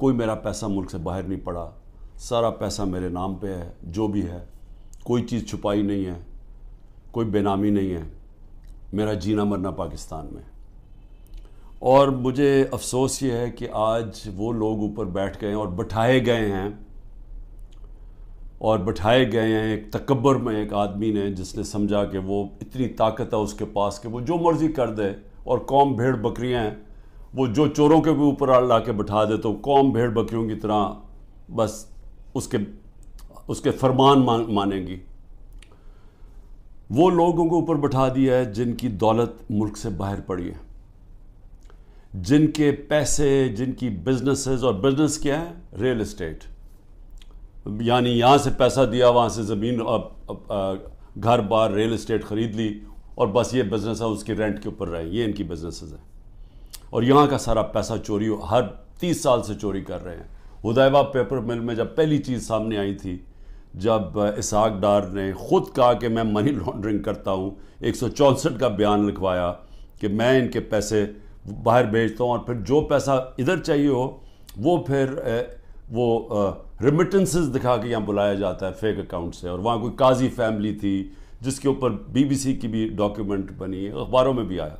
कोई मेरा पैसा मुल्क से बाहर नहीं पड़ा सारा पैसा मेरे नाम पे है जो भी है कोई चीज़ छुपाई नहीं है कोई बेनामी नहीं है मेरा जीना मरना पाकिस्तान में और मुझे अफसोस ये है कि आज वो लोग ऊपर बैठ गए हैं और बैठाए गए हैं और बैठाए गए हैं एक तकबर में एक आदमी ने जिसने समझा कि वो इतनी ताकत है उसके पास कि वो जो मर्ज़ी कर दे और कौम भेड़ बकरियाँ हैं वो जो चोरों के भी ऊपर ला के बैठा दे तो कौम भेड़ बकरियों की तरह बस उसके उसके फरमान मान मानेंगी वो लोगों को ऊपर बैठा दिया है जिनकी दौलत मुल्क से बाहर पड़ी है जिनके पैसे जिनकी बिजनेसेस और बिजनेस क्या है रियल इस्टेट यानी यहाँ से पैसा दिया वहाँ से ज़मीन घर बार रियल इस्टेट ख़रीद ली और बस ये बिज़नेस है उसकी रेंट के ऊपर रहे ये इनकी बिजनेसेस हैं और यहाँ का सारा पैसा चोरी हर तीस साल से चोरी कर रहे हैं उदयवा पेपर मिल में जब पहली चीज़ सामने आई थी जब इसहाक डार ने ख़ुद कहा कि मैं मनी लॉन्ड्रिंग करता हूँ एक का बयान लिखवाया कि मैं इनके पैसे बाहर भेजता हूँ और फिर जो पैसा इधर चाहिए हो वो फिर वो रिमिटेंसेस दिखा के यहाँ बुलाया जाता है फेक अकाउंट से और वहाँ कोई काजी फैमिली थी जिसके ऊपर बीबीसी की भी डॉक्यूमेंट बनी है अखबारों में भी आया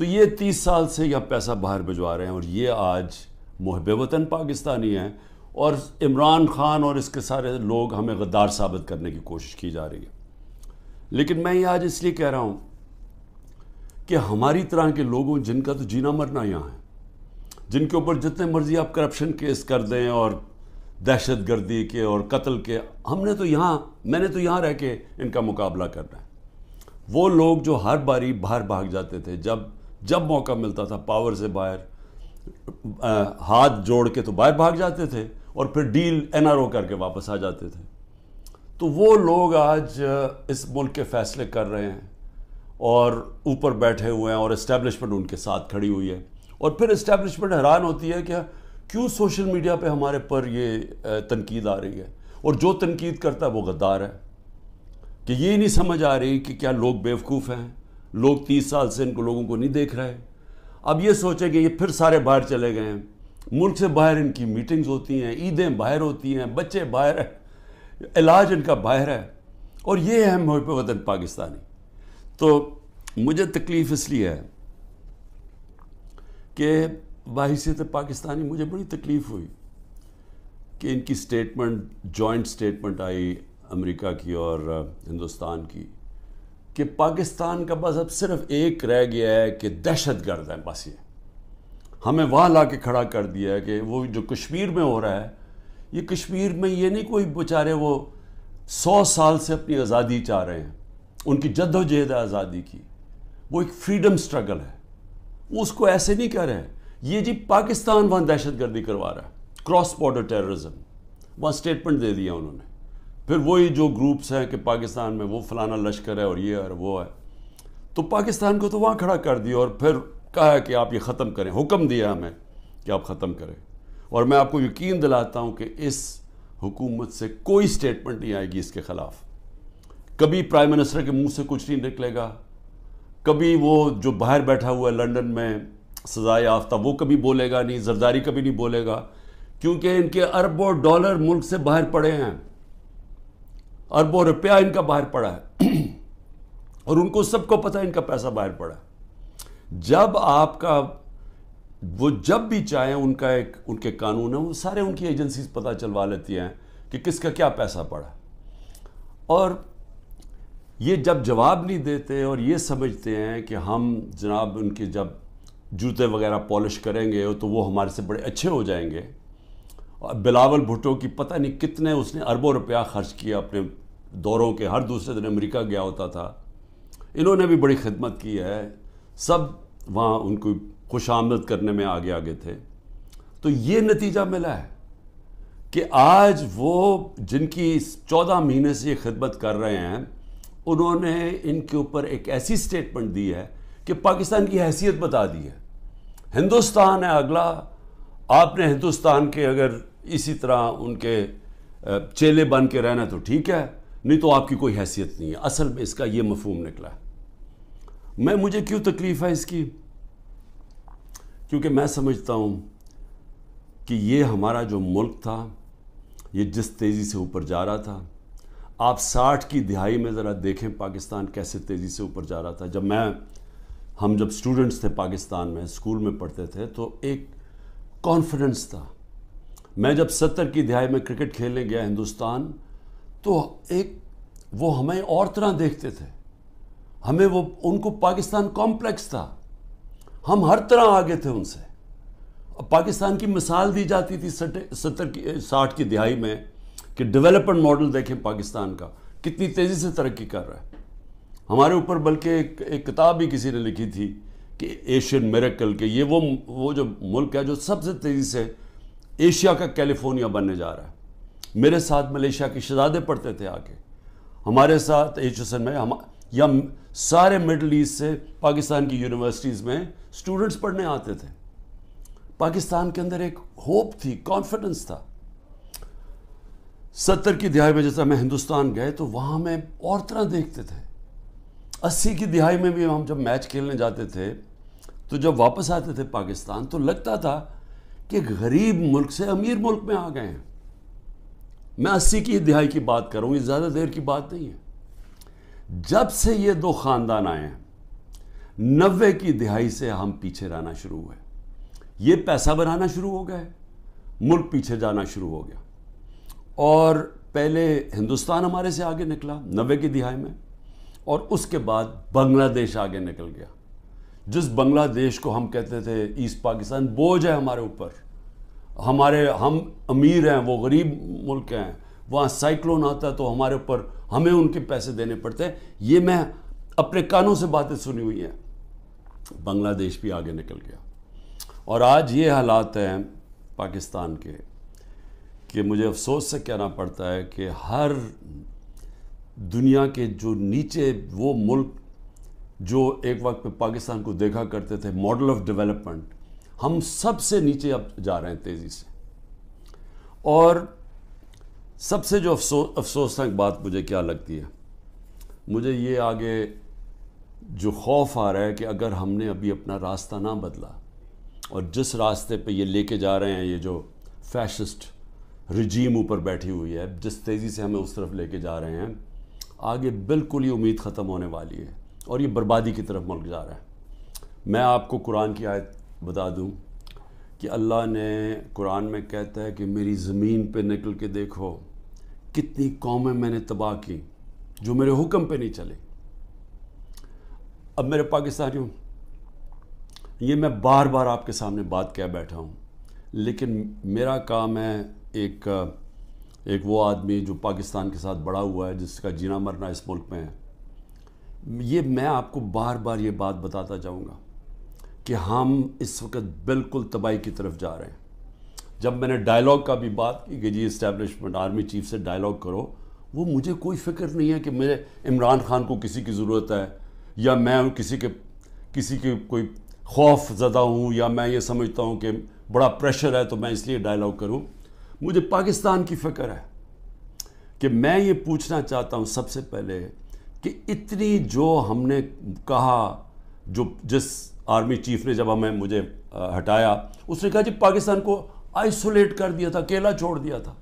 तो ये तीस साल से यह पैसा बाहर भिजवा रहे हैं और ये आज महब वतन पाकिस्तानी हैं और इमरान खान और इसके सारे लोग हमें गद्दार साबित करने की कोशिश की जा रही है लेकिन मैं ये आज इसलिए कह रहा हूँ कि हमारी तरह के लोगों जिनका तो जीना मरना यहाँ है जिनके ऊपर जितने मर्जी आप करप्शन केस कर दें और दहशत गर्दी के और कत्ल के हमने तो यहाँ मैंने तो यहाँ रह के इनका मुकाबला करना है वो लोग जो हर बारी बाहर भाग जाते थे जब जब मौका मिलता था पावर से बाहर हाथ जोड़ के तो बाहर भाग जाते थे और फिर डील एनआरओ करके वापस आ जाते थे तो वो लोग आज इस मुल्क के फैसले कर रहे हैं और ऊपर बैठे हुए हैं और इस्टेब्लिशमेंट उनके साथ खड़ी हुई है और फिर इस्टेब्लिशमेंट हैरान होती है कि क्यों सोशल मीडिया पे हमारे पर ये तनकीद आ रही है और जो तनकीद करता है वो गद्दार है कि ये नहीं समझ आ रही कि क्या लोग बेवकूफ़ हैं लोग तीस साल से इनको लोगों को नहीं देख रहे अब ये सोचें कि ये फिर सारे बाहर चले गए हैं मुल्क से बाहर इनकी मीटिंग्स होती हैं ईदें बाहर होती हैं बच्चे बाहर हैं इलाज इनका बाहर है और ये है मोहब वतन पाकिस्तानी तो मुझे तकलीफ़ इसलिए है कि बाहिसीत पाकिस्तानी मुझे बड़ी तकलीफ़ हुई कि इनकी स्टेटमेंट जॉइंट स्टेटमेंट आई अमेरिका की और हिंदुस्तान की कि पाकिस्तान का बस अब सिर्फ एक रह गया है कि दहशत गर्द है बस ये हमें वहाँ ला के खड़ा कर दिया है कि वो जो कश्मीर में हो रहा है ये कश्मीर में ये नहीं कोई बेचारे वो सौ साल से अपनी आज़ादी चाह रहे हैं उनकी जद्दोजहद आज़ादी की वो एक फ्रीडम स्ट्रगल है वो उसको ऐसे नहीं कह रहे हैं ये जी पाकिस्तान वहाँ दहशत गर्दी करवा रहा है क्रॉस बॉर्डर टेररिज्म वहाँ स्टेटमेंट दे दिया उन्होंने फिर वही जो ग्रुप्स हैं कि पाकिस्तान में वो फलाना लश्कर है और ये और वो है तो पाकिस्तान को तो वहाँ खड़ा कर दिया और फिर कहा कि आप ये ख़त्म करें हुक्म दिया हमें कि आप ख़त्म करें और मैं आपको यकीन दिलाता हूँ कि इस हुकूमत से कोई स्टेटमेंट नहीं आएगी इसके ख़िलाफ़ कभी प्राइम मिनिस्टर के मुंह से कुछ नहीं निकलेगा कभी वो जो बाहर बैठा हुआ है लंदन में सजाए याफ्ता वो कभी बोलेगा नहीं जरदारी कभी नहीं बोलेगा क्योंकि इनके अरबों डॉलर मुल्क से बाहर पड़े हैं अरबों रुपया इनका बाहर पड़ा है और उनको सबको पता है इनका पैसा बाहर पड़ा जब आपका वो जब भी चाहें उनका एक उनके कानून है वो सारे उनकी एजेंसीज पता चलवा लेती हैं कि किसका क्या पैसा पड़ा और ये जब जवाब नहीं देते और ये समझते हैं कि हम जनाब उनके जब जूते वगैरह पॉलिश करेंगे तो वो हमारे से बड़े अच्छे हो जाएंगे और बिलावल भुट्टो की पता नहीं कितने उसने अरबों रुपया खर्च किया अपने दौरों के हर दूसरे दिन अमेरिका गया होता था इन्होंने भी बड़ी खिदमत की है सब वहाँ उनको खुश आमद करने में आगे आगे थे तो ये नतीजा मिला है कि आज वो जिनकी चौदह महीने से ये खिदमत कर रहे हैं उन्होंने इनके ऊपर एक ऐसी स्टेटमेंट दी है कि पाकिस्तान की हैसियत बता दी है हिंदुस्तान है अगला आपने हिंदुस्तान के अगर इसी तरह उनके चेले बन के रहना तो ठीक है नहीं तो आपकी कोई हैसियत नहीं है असल में इसका यह मफहम निकला मैं मुझे क्यों तकलीफ़ है इसकी क्योंकि मैं समझता हूँ कि ये हमारा जो मुल्क था ये जिस तेज़ी से ऊपर जा रहा था आप साठ की दिहाई में ज़रा देखें पाकिस्तान कैसे तेज़ी से ऊपर जा रहा था जब मैं हम जब स्टूडेंट्स थे पाकिस्तान में स्कूल में पढ़ते थे तो एक कॉन्फिडेंस था मैं जब सत्तर की दिहाई में क्रिकेट खेलने गया हिंदुस्तान तो एक वो हमें और तरह देखते थे हमें वो उनको पाकिस्तान कॉम्प्लेक्स था हम हर तरह आगे थे उनसे अब पाकिस्तान की मिसाल दी जाती थी सत्तर की साठ की दिहाई में कि डेवलपमेंट मॉडल देखें पाकिस्तान का कितनी तेज़ी से तरक्की कर रहा है हमारे ऊपर बल्कि एक, एक किताब भी किसी ने लिखी थी कि एशियन मेरेकल के ये वो वो जो मुल्क है जो सबसे तेज़ी से एशिया का कैलिफोर्निया बनने जा रहा है मेरे साथ मलेशिया के शहजादे पढ़ते थे आके हमारे साथ एच एस एन में हम या सारे मिडल ईस्ट से पाकिस्तान की यूनिवर्सिटीज़ में स्टूडेंट्स पढ़ने आते थे पाकिस्तान के अंदर एक होप थी कॉन्फिडेंस था सत्तर की दिहाई में जैसा मैं हिंदुस्तान गए तो वहाँ मैं और तरह देखते थे अस्सी की दिहाई में भी हम जब मैच खेलने जाते थे तो जब वापस आते थे पाकिस्तान तो लगता था कि गरीब मुल्क से अमीर मुल्क में आ गए हैं मैं अस्सी की दिहाई की बात करूँ ये ज़्यादा देर की बात नहीं है जब से ये दो ख़ानदान आए हैं नब्बे की दिहाई से हम पीछे रहना शुरू हुए ये पैसा बनाना शुरू हो गया है मुल्क पीछे जाना शुरू हो गया और पहले हिंदुस्तान हमारे से आगे निकला नब्बे की दिहाई में और उसके बाद बांग्लादेश आगे निकल गया जिस बांग्लादेश को हम कहते थे ईस्ट पाकिस्तान बोझ है हमारे ऊपर हमारे हम अमीर हैं वो गरीब मुल्क हैं वहाँ साइक्लोन आता है तो हमारे ऊपर हमें उनके पैसे देने पड़ते हैं ये मैं अपने कानों से बातें सुनी हुई हैं बांग्लादेश भी आगे निकल गया और आज ये हालात हैं पाकिस्तान के कि मुझे अफसोस से कहना पड़ता है कि हर दुनिया के जो नीचे वो मुल्क जो एक वक्त पे पाकिस्तान को देखा करते थे मॉडल ऑफ डेवलपमेंट हम सबसे नीचे अब जा रहे हैं तेज़ी से और सबसे जो अफसो अफसोसनाक बात मुझे क्या लगती है मुझे ये आगे जो खौफ आ रहा है कि अगर हमने अभी अपना रास्ता ना बदला और जिस रास्ते पे ये लेके जा रहे हैं ये जो फैशिस्ट रिजीम ऊपर बैठी हुई है जिस तेज़ी से हमें उस तरफ लेके जा रहे हैं आगे बिल्कुल ही उम्मीद ख़त्म होने वाली है और ये बर्बादी की तरफ मुल्क जा रहा है मैं आपको कुरान की आयत बता दूं कि अल्लाह ने कुरान में कहता है कि मेरी ज़मीन पे निकल के देखो कितनी कौमें मैंने तबाह की जो मेरे हुक्म पे नहीं चले अब मेरे पाकिस्तानियों ये मैं बार बार आपके सामने बात कह बैठा हूँ लेकिन मेरा काम है एक एक वो आदमी जो पाकिस्तान के साथ बड़ा हुआ है जिसका जीना मरना इस मुल्क में है ये मैं आपको बार बार ये बात बताता जाऊँगा कि हम इस वक्त बिल्कुल तबाही की तरफ जा रहे हैं जब मैंने डायलॉग का भी बात की कि जी इस्टेब्लिशमेंट आर्मी चीफ से डायलॉग करो वो मुझे कोई फिक्र नहीं है कि मेरे इमरान खान को किसी की ज़रूरत है या मैं किसी के किसी के कोई खौफ ज़दा हूँ या मैं ये समझता हूँ कि बड़ा प्रेशर है तो मैं इसलिए डायलॉग करूँ मुझे पाकिस्तान की फ़िक्र है कि मैं ये पूछना चाहता हूँ सबसे पहले कि इतनी जो हमने कहा जो जिस आर्मी चीफ ने जब हमें मुझे हटाया उसने कहा जी पाकिस्तान को आइसोलेट कर दिया था अकेला छोड़ दिया था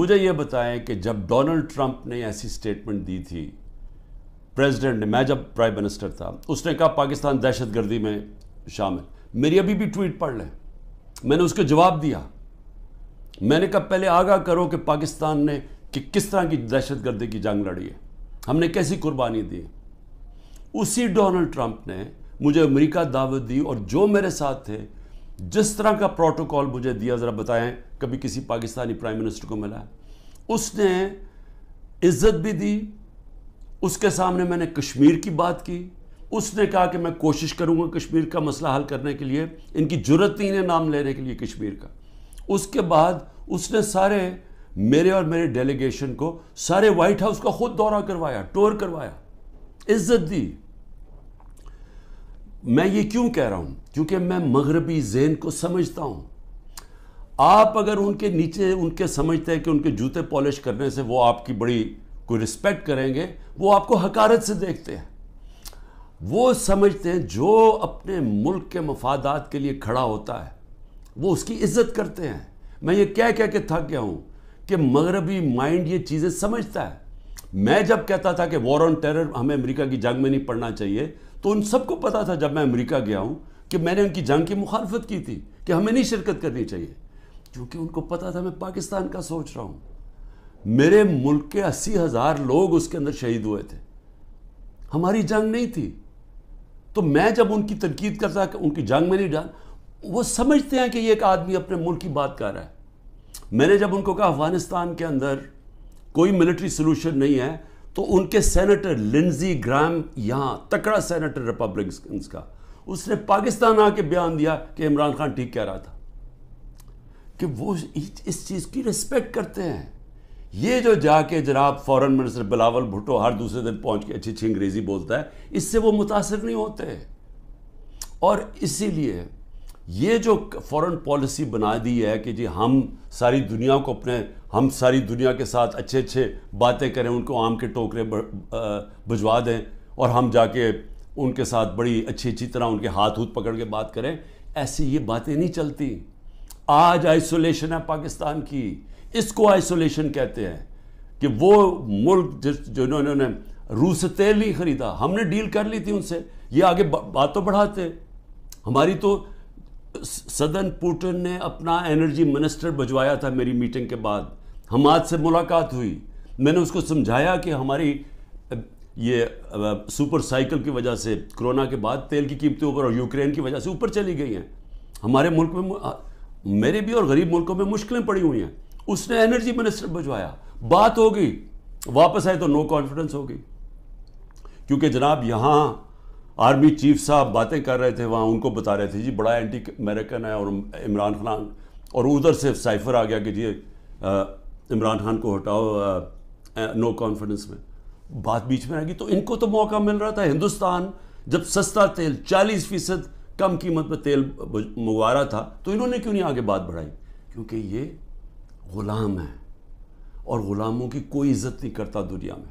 मुझे ये बताएं कि जब डोनाल्ड ट्रंप ने ऐसी स्टेटमेंट दी थी प्रेसिडेंट ने मैं जब प्राइम मिनिस्टर था उसने कहा पाकिस्तान दहशतगर्दी में शामिल मेरी अभी भी ट्वीट पढ़ लें मैंने उसको जवाब दिया मैंने कहा पहले आगाह करो कि पाकिस्तान ने कि किस तरह की दहशतगर्दी की जंग लड़ी है हमने कैसी कुर्बानी दी है उसी डोनाल्ड ट्रंप ने मुझे अमेरिका दावत दी और जो मेरे साथ थे जिस तरह का प्रोटोकॉल मुझे दिया ज़रा बताएं कभी किसी पाकिस्तानी प्राइम मिनिस्टर को मिला उसने इज्जत भी दी उसके सामने मैंने कश्मीर की बात की उसने कहा कि मैं कोशिश करूंगा कश्मीर का मसला हल करने के लिए इनकी जरूरत नहीं है नाम लेने के लिए कश्मीर का उसके बाद उसने सारे मेरे और मेरे डेलीगेशन को सारे वाइट हाउस का खुद दौरा करवाया टूर करवाया इज्जत दी मैं ये क्यों कह रहा हूं क्योंकि मैं मगरबी जेन को समझता हूं आप अगर उनके नीचे उनके समझते हैं कि उनके जूते पॉलिश करने से वो आपकी बड़ी कोई रिस्पेक्ट करेंगे वो आपको हकारत से देखते हैं वो समझते हैं जो अपने मुल्क के मफादात के लिए खड़ा होता है वो उसकी इज्जत करते हैं मैं ये कह कह के थक गया हूँ कि मगरबी माइंड ये चीज़ें समझता है मैं जब कहता था कि वॉर ऑन टेरर हमें अमेरिका की जंग में नहीं पड़ना चाहिए तो उन सबको पता था जब मैं अमेरिका गया हूँ कि मैंने उनकी जंग की मुखालफत की थी कि हमें नहीं शिरकत करनी चाहिए क्योंकि उनको पता था मैं पाकिस्तान का सोच रहा हूँ मेरे मुल्क के अस्सी हज़ार लोग उसके अंदर शहीद हुए थे हमारी जंग नहीं थी तो मैं जब उनकी तनकीद करता कि उनकी जंग में नहीं डाल वो समझते हैं कि ये एक आदमी अपने मुल्क की बात कर रहा है मैंने जब उनको कहा अफ़गानिस्तान के अंदर कोई मिलिट्री सोल्यूशन नहीं है तो उनके सेनेटर लिंजी ग्राम यहां तकड़ा सेनेटर रिपब्लिक का उसने पाकिस्तान आके बयान दिया कि इमरान खान ठीक कह रहा था कि वो इस चीज़ की रिस्पेक्ट करते हैं ये जो जाके जनाब फॉरेन मिनिस्टर बिलावल भुट्टो हर दूसरे दिन पहुंच के अच्छी अच्छी अंग्रेज़ी बोलता है इससे वो मुतासर नहीं होते और इसीलिए ये जो फॉरेन पॉलिसी बना दी है कि जी हम सारी दुनिया को अपने हम सारी दुनिया के साथ अच्छे अच्छे बातें करें उनको आम के टोकरे भिजवा दें और हम जाके उनके साथ बड़ी अच्छी अच्छी तरह उनके हाथ हूथ पकड़ के बात करें ऐसी ये बातें नहीं चलती आज आइसोलेशन है पाकिस्तान की इसको आइसोलेशन कहते हैं कि वो मुल्क जिस जिन्होंने रूस से तेल नहीं खरीदा हमने डील कर ली थी उनसे ये आगे बा, बात तो बढ़ाते हमारी तो सदन पुटन ने अपना एनर्जी मिनिस्टर भजवाया था मेरी मीटिंग के बाद हमाद से मुलाकात हुई मैंने उसको समझाया कि हमारी ये सुपर साइकिल की वजह से कोरोना के बाद तेल की कीमतें ऊपर और यूक्रेन की वजह से ऊपर चली गई हैं हमारे मुल्क में मेरे भी और गरीब मुल्कों में मुश्किलें पड़ी हुई हैं उसने एनर्जी मिनिस्टर भजवाया बात होगी वापस आए तो नो कॉन्फिडेंस होगी क्योंकि जनाब यहाँ आर्मी चीफ साहब बातें कर रहे थे वहाँ उनको बता रहे थे जी बड़ा एंटी अमेरिकन है और इमरान खान और उधर से साइफर आ गया कि जी इमरान खान को हटाओ नो कॉन्फिडेंस में बात बीच में आएगी तो इनको तो मौका मिल रहा था हिंदुस्तान जब सस्ता तेल 40 फीसद कम कीमत पर तेल मंगवा रहा था तो इन्होंने क्यों नहीं आगे बात बढ़ाई क्योंकि ये ग़ुलाम है और ग़ुलामों की कोई इज्जत नहीं करता दुनिया में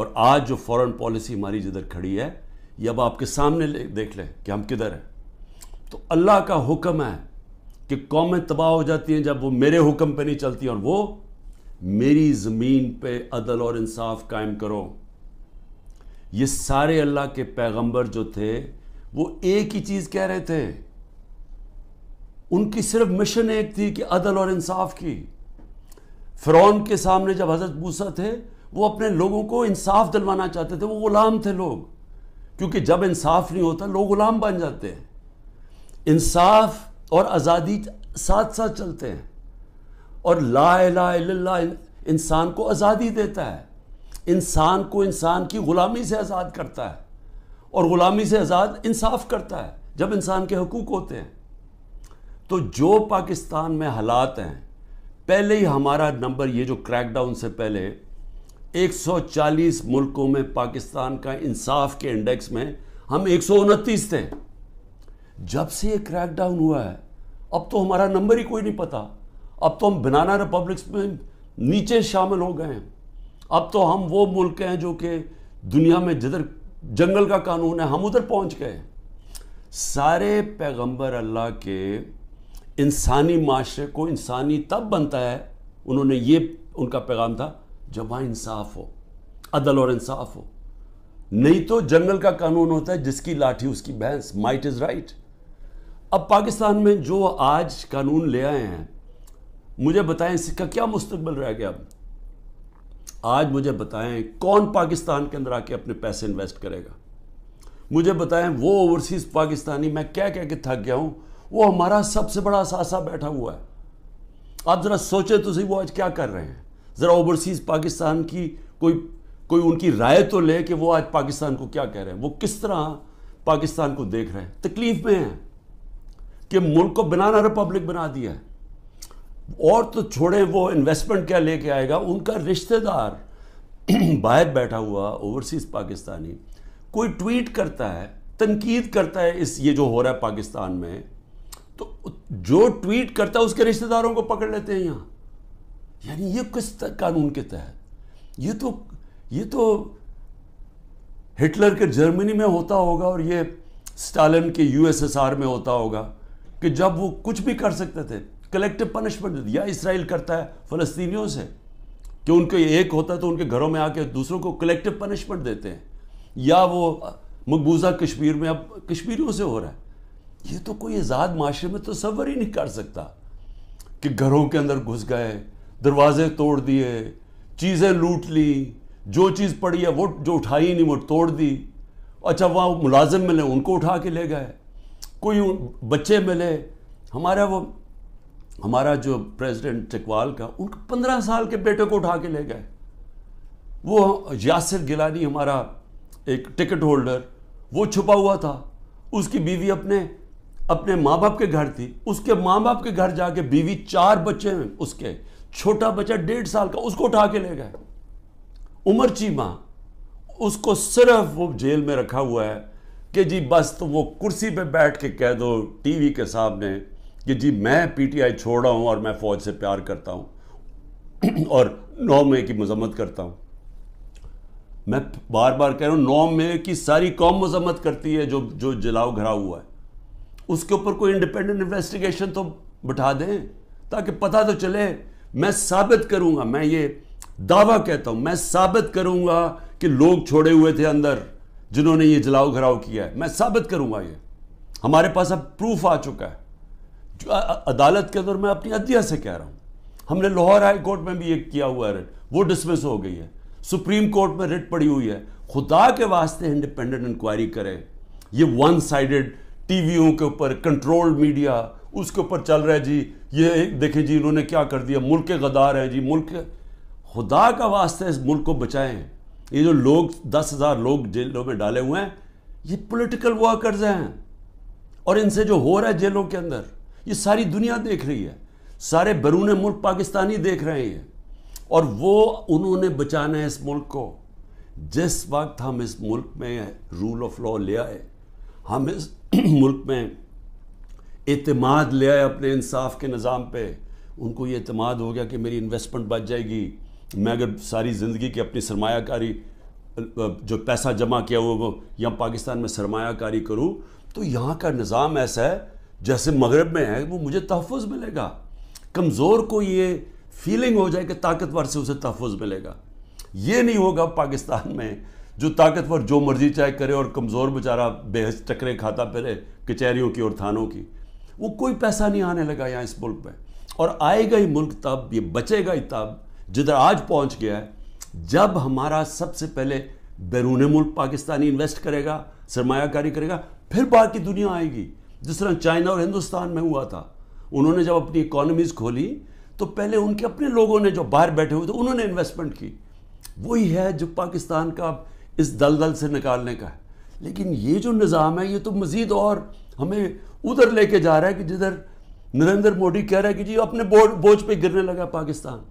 और आज जो फॉरेन पॉलिसी हमारी जिधर खड़ी है ये अब आपके सामने देख लें कि हम किधर हैं तो अल्लाह का हुक्म है कि कौमें तबाह हो जाती हैं जब वो मेरे हुक्म पे नहीं चलती और वो मेरी ज़मीन पे अदल और इंसाफ कायम करो ये सारे अल्लाह के पैगंबर जो थे वो एक ही चीज़ कह रहे थे उनकी सिर्फ मिशन एक थी कि अदल और इंसाफ की फ्रौन के सामने जब हज़रत मूसा थे वो अपने लोगों को इंसाफ दिलवाना चाहते थे वो ग़ुलाम थे लोग क्योंकि जब इंसाफ नहीं होता लोग गुलाम बन जाते हैं इंसाफ और आज़ादी साथ साथ चलते हैं और ला ला इंसान को आज़ादी देता है इंसान को इंसान की ग़ुलामी से आज़ाद करता है और ग़ुलामी से आज़ाद इंसाफ करता है जब इंसान के हकूक़ होते हैं तो जो पाकिस्तान में हालात हैं पहले ही हमारा नंबर ये जो क्रैकडाउन से पहले 140 मुल्कों में पाकिस्तान का इंसाफ के इंडेक्स में हम एक थे जब से ये क्रैकडाउन हुआ है अब तो हमारा नंबर ही कोई नहीं पता अब तो हम बनाना रिपब्लिक्स में नीचे शामिल हो गए हैं अब तो हम वो मुल्क हैं जो कि दुनिया में जिधर जंगल का कानून है हम उधर पहुंच गए सारे पैगंबर अल्लाह के इंसानी माशरे को इंसानी तब बनता है उन्होंने ये उनका पैगाम था जब वहां इंसाफ हो अदल और इंसाफ हो नहीं तो जंगल का कानून होता है जिसकी लाठी उसकी भैंस माइट इज़ राइट अब पाकिस्तान में जो आज कानून ले आए हैं मुझे बताएं इसका क्या मुस्तबल रह गया अब आज मुझे बताएं कौन पाकिस्तान के अंदर आके अपने पैसे इन्वेस्ट करेगा मुझे बताएं वो ओवरसीज़ पाकिस्तानी मैं क्या कह के थक गया हूं वो हमारा सबसे बड़ा सासा बैठा हुआ है आप ज़रा सोचे तो सही वो आज क्या कर रहे हैं ज़रा ओवरसीज़ पाकिस्तान की कोई कोई उनकी राय तो ले कि वो आज पाकिस्तान को क्या कह रहे हैं वो किस तरह पाकिस्तान को देख रहे हैं तकलीफ में है कि मुल्क को बनाना रिपब्लिक बना दिया है और तो छोड़े वो इन्वेस्टमेंट क्या लेके आएगा उनका रिश्तेदार बाहर बैठा हुआ ओवरसीज़ पाकिस्तानी कोई ट्वीट करता है तनकीद करता है इस ये जो हो रहा है पाकिस्तान में तो जो ट्वीट करता है उसके रिश्तेदारों को पकड़ लेते हैं यहाँ यानी ये किस कानून के तहत ये तो ये तो हिटलर के जर्मनी में होता होगा और ये स्टालिन के यूएसएसआर में होता होगा कि जब वो कुछ भी कर सकते थे कलेक्टिव पनिशमेंट या इसराइल करता है फलस्तीनियों से कि उनके एक होता है तो उनके घरों में आके दूसरों को कलेक्टिव पनिशमेंट देते हैं या वो मकबूजा कश्मीर में अब कश्मीरियों से हो रहा है ये तो कोई आज़ाद माशरे में तो सवर ही नहीं कर सकता कि घरों के अंदर घुस गए दरवाजे तोड़ दिए चीज़ें लूट ली जो चीज़ पड़ी है वो जो उठाई नहीं वो तोड़ दी अच्छा वहाँ मुलाजिम मिले उनको उठा के ले गए कोई बच्चे मिले हमारा वो हमारा जो प्रेसिडेंट चकवाल का उन पंद्रह साल के बेटे को उठा के ले गए वो यासिर गिलानी हमारा एक टिकट होल्डर वो छुपा हुआ था उसकी बीवी अपने अपने माँ बाप के घर थी उसके माँ बाप के घर जाके बीवी चार बच्चे उसके छोटा बच्चा डेढ़ साल का उसको उठा के ले गए उमर चीमा उसको सिर्फ वो जेल में रखा हुआ है कि जी बस तो वो कुर्सी पे बैठ के कह दो टीवी के सामने कि जी मैं पीटीआई छोड़ रहा हूँ और मैं फ़ौज से प्यार करता हूँ और नौ मई की मजम्मत करता हूँ मैं बार बार कह रहा हूँ नौ मई की सारी कौम मजम्मत करती है जो जो जलाव घरा हुआ है उसके ऊपर कोई इंडिपेंडेंट इन्वेस्टिगेशन तो बिठा दें ताकि पता तो चले मैं साबित करूंगा मैं ये दावा कहता हूं मैं साबित करूंगा कि लोग छोड़े हुए थे अंदर जिन्होंने ये जलाओ घराव किया है मैं साबित करूंगा ये हमारे पास अब प्रूफ आ चुका है जो अदालत के अंदर मैं अपनी अदलिया से कह रहा हूं हमने लाहौर हाई कोर्ट में भी एक किया हुआ है रिट वो डिसमिस हो गई है सुप्रीम कोर्ट में रिट पड़ी हुई है खुदा के वास्ते इंडिपेंडेंट इंक्वायरी करें ये वन साइडेड टीवीओं के ऊपर कंट्रोल्ड मीडिया उसके ऊपर चल रहे जी ये देखें जी इन्होंने क्या कर दिया मुल्क के गदार हैं जी मुल्क खुदा का वास्ते इस मुल्क को बचाएं ये जो लोग दस हज़ार लोग जेलों में डाले हुए हैं ये पॉलिटिकल वर्कर्स हैं और इनसे जो हो रहा है जेलों के अंदर ये सारी दुनिया देख रही है सारे बैरून मुल्क पाकिस्तानी देख रहे हैं और वो उन्होंने बचाना है इस मुल्क को जिस वक्त हम इस मुल्क में रूल ऑफ लॉ ले आए हम इस मुल्क में अतमाद ले आए अपने इंसाफ के निज़ाम पे उनको ये अतमाद हो गया कि मेरी इन्वेस्टमेंट बच जाएगी मैं अगर सारी ज़िंदगी की अपनी सरमाकारी जो पैसा जमा किया वो यहाँ पाकिस्तान में सरमाकारी करूँ तो यहाँ का निज़ाम ऐसा है जैसे मगरब में है वो मुझे तहफ़ मिलेगा कमज़ोर को ये फीलिंग हो जाए कि ताकतवर से उसे तहफ़ मिलेगा ये नहीं होगा पाकिस्तान में जो ताकतवर जो मर्जी चाहे करे और कमज़ोर बेचारा बेहस टकरे खाता पहले कचहरीों की और थानों की वो कोई पैसा नहीं आने लगा यहाँ इस मुल्क में और आएगा ही मुल्क तब ये बचेगा ही तब जिधर आज पहुँच गया है जब हमारा सबसे पहले बैरून मुल्क पाकिस्तानी इन्वेस्ट करेगा सरमाकारी करेगा फिर बाहर की दुनिया आएगी जिस तरह चाइना और हिंदुस्तान में हुआ था उन्होंने जब अपनी इकोनॉमीज़ खोली तो पहले उनके अपने लोगों ने जो बाहर बैठे हुए थे उन्होंने इन्वेस्टमेंट की वही है जो पाकिस्तान का इस दलदल से निकालने का है लेकिन ये जो निज़ाम है ये तो मज़ीद और हमें उधर लेके जा रहा है कि जिधर नरेंद्र मोदी कह रहा है कि जी अपने बोझ पे गिरने लगा पाकिस्तान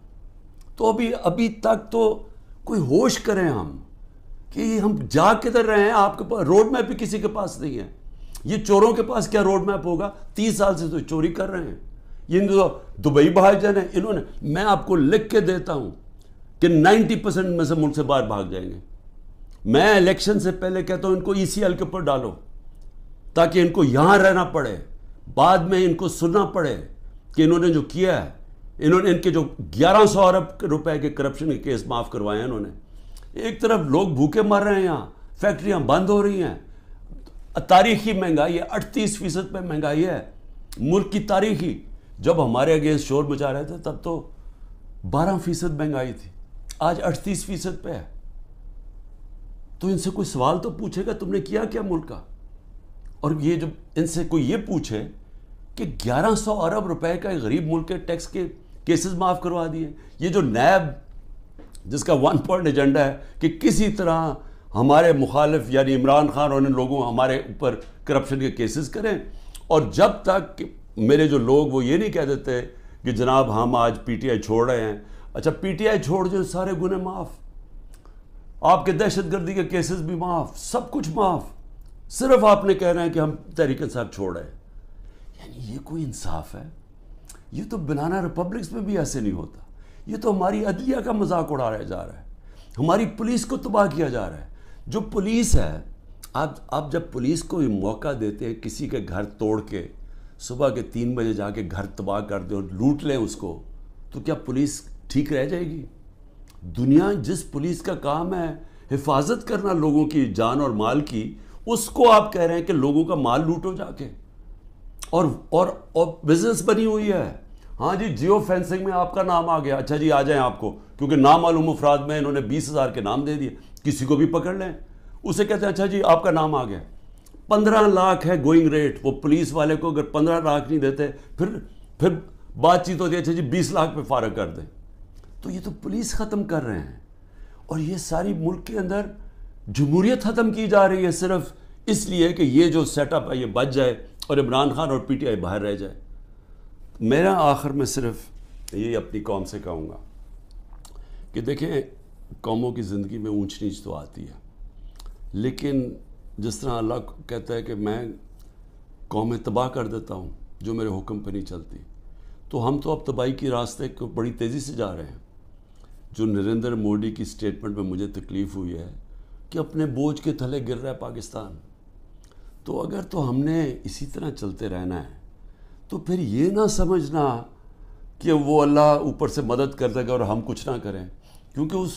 तो अभी अभी तक तो कोई होश करें हम कि हम जा किधर रहे हैं आपके पास रोड मैप भी किसी के पास नहीं है ये चोरों के पास क्या रोड मैप होगा तीस साल से तो चोरी कर रहे हैं ये तो दुबई भाईजान हैं इन्होंने मैं आपको लिख के देता हूँ कि 90 परसेंट में से मुल्क से बाहर भाग जाएंगे मैं इलेक्शन से पहले कहता हूँ इनको ई e के ऊपर डालो ताकि इनको यहाँ रहना पड़े बाद में इनको सुनना पड़े कि इन्होंने जो किया है इन्होंने इनके जो 1100 अरब रुपए के करप्शन के केस माफ़ करवाए हैं इन्होंने एक तरफ लोग भूखे मर रहे हैं यहाँ फैक्ट्रियाँ बंद हो रही हैं तारीखी महंगाई है अड़तीस फीसद पर महंगाई है मुल्क की तारीखी जब हमारे अगेंस्ट शोर मचा रहे थे तब तो बारह फीसद महंगाई थी आज अड़तीस फीसद पे है तो इनसे कोई सवाल तो पूछेगा तुमने किया क्या मुल्क का और ये जब इनसे कोई ये पूछे कि 1100 अरब रुपए का एक गरीब मुल्क के टैक्स के केसेस माफ़ करवा दिए ये जो नैब जिसका वन पॉइंट एजेंडा है कि किसी तरह हमारे मुखालफ यानी इमरान खान और इन लोगों हमारे ऊपर करप्शन के केसेस करें और जब तक मेरे जो लोग वो ये नहीं कह देते कि जनाब हम आज पीटीआई छोड़ रहे हैं अच्छा पीटीआई छोड़ जो सारे गुने माफ़ आपके दहशतगर्दी के केसेस भी माफ़ सब कुछ माफ़ सिर्फ आपने कह रहे हैं कि हम तहरीक इंसाफ छोड़ रहे यानी ये कोई इंसाफ है ये तो बनाना रिपब्लिक्स में भी ऐसे नहीं होता ये तो हमारी अदलिया का मजाक उड़ाया जा रहा है हमारी पुलिस को तबाह किया जा रहा है जो पुलिस है आप आप जब पुलिस को मौका देते हैं किसी के घर तोड़ के सुबह के तीन बजे जाके घर तबाह कर दें और लूट लें उसको तो क्या पुलिस ठीक रह जाएगी दुनिया जिस पुलिस का काम है हिफाजत करना लोगों की जान और माल की उसको आप कह रहे हैं कि लोगों का माल लूटो जाके और और और बिजनेस बनी हुई है हाँ जी जियो फेंसिंग में आपका नाम आ गया अच्छा जी आ जाए आपको क्योंकि नाम मालूम अफराद में इन्होंने बीस हज़ार के नाम दे दिए किसी को भी पकड़ लें उसे कहते हैं अच्छा जी आपका नाम आ गया पंद्रह लाख है गोइंग रेट वो पुलिस वाले को अगर पंद्रह लाख नहीं देते फिर फिर बातचीत होती है अच्छा जी बीस लाख पे फारग कर दें तो ये तो पुलिस ख़त्म कर रहे हैं और ये सारी मुल्क के अंदर जमहूरियत ख़त्म की जा रही है सिर्फ इसलिए कि ये जो सेटअप है ये बच जाए और इमरान खान और पी टी आई बाहर रह जाए मेरा आखिर में सिर्फ ये अपनी कौम से कहूँगा कि देखें कौमों की ज़िंदगी में ऊंच नीच तो आती है लेकिन जिस तरह अल्लाह कहता है कि मैं कौमें तबाह कर देता हूँ जो मेरे हुक्म पर नहीं चलती तो हम तो अब तबाही के रास्ते को बड़ी तेज़ी से जा रहे हैं जो नरेंद्र मोदी की स्टेटमेंट में मुझे तकलीफ़ हुई है कि अपने बोझ के थले गिर रहा है पाकिस्तान तो अगर तो हमने इसी तरह चलते रहना है तो फिर ये ना समझना कि वो अल्लाह ऊपर से मदद कर देगा और हम कुछ ना करें क्योंकि उस